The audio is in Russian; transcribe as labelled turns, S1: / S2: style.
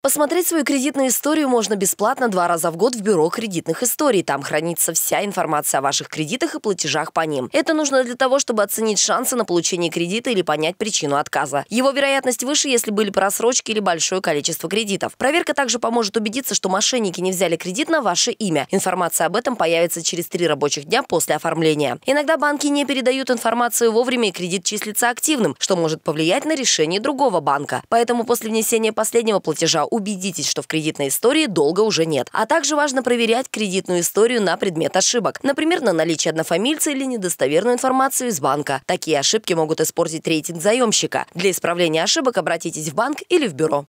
S1: Посмотреть свою кредитную историю можно бесплатно два раза в год в бюро кредитных историй. Там хранится вся информация о ваших кредитах и платежах по ним. Это нужно для того, чтобы оценить шансы на получение кредита или понять причину отказа. Его вероятность выше, если были просрочки или большое количество кредитов. Проверка также поможет убедиться, что мошенники не взяли кредит на ваше имя. Информация об этом появится через три рабочих дня после оформления. Иногда банки не передают информацию вовремя и кредит числится активным, что может повлиять на решение другого банка. Поэтому после внесения последнего платежа убедитесь, что в кредитной истории долга уже нет. А также важно проверять кредитную историю на предмет ошибок. Например, на наличие однофамильца или недостоверную информацию из банка. Такие ошибки могут испортить рейтинг заемщика. Для исправления ошибок обратитесь в банк или в бюро.